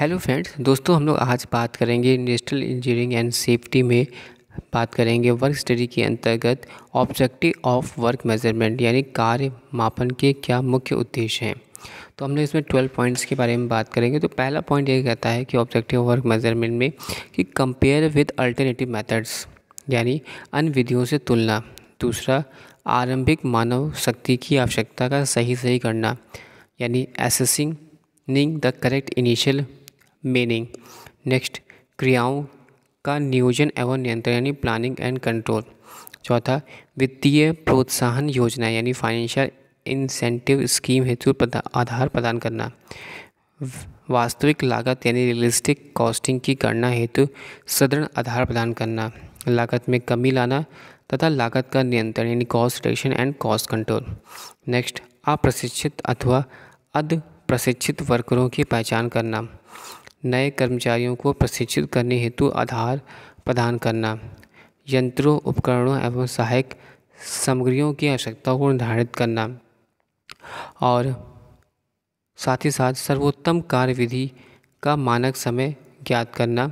hello friends दोस्तों हम लोग आज बात करेंगे इंडस्ट्रियल इंजीनियरिंग एंड सेफ्टी में बात करेंगे वर्क स्टडी के अंतर्गत ऑब्जेक्टिव ऑफ वर्क मेजरमेंट यानी कार्य मापन के क्या मुख्य उद्देश्य हैं तो हम लोग इसमें ट्वेल्व पॉइंट्स के बारे में बात करेंगे तो पहला पॉइंट ये कहता है कि ऑब्जेक्टिव वर्क मेजरमेंट में कि कंपेयर विद अल्टरनेटिव मेथड्स यानी अन्य विधियों से तुलना दूसरा आरंभिक मानव शक्ति की आवश्यकता का सही सही करना यानी assessing the correct initial meaning next क्रियाओं का नियोजन एवं नियंत्रण यानी प्लानिंग एंड कंट्रोल चौथा वित्तीय प्रोत्साहन योजना यानी फाइनेंशियल इंसेंटिव स्कीम हेतु आधार प्रदान करना वास्तविक लागत यानी रियलिस्टिक कॉस्टिंग की गणना हेतु सदृढ़ आधार प्रदान करना लागत में कमी लाना तथा लागत का नियंत्रण यानी cost reduction and cost control next अप्रशिक्षित अथवा अध प्रशिक्षित वर्करों की पहचान करना नए कर्मचारियों को प्रशिक्षित करने हेतु आधार प्रदान करना यंत्रों उपकरणों एवं सहायक सामग्रियों की आवश्यकताओं को निर्धारित करना और साथ ही साथ सर्वोत्तम कार्य विधि का मानक समय ज्ञात करना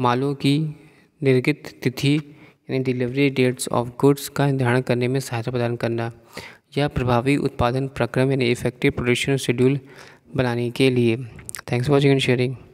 मालों की निर्गित तिथि यानी डिलीवरी डेट्स ऑफ गुड्स का निर्धारण करने में सहायता प्रदान करना या प्रभावी उत्पादन प्रक्रम यानी इफेक्टिव प्रोडक्शन शेड्यूल बनाने के लिए thanks for watching and sharing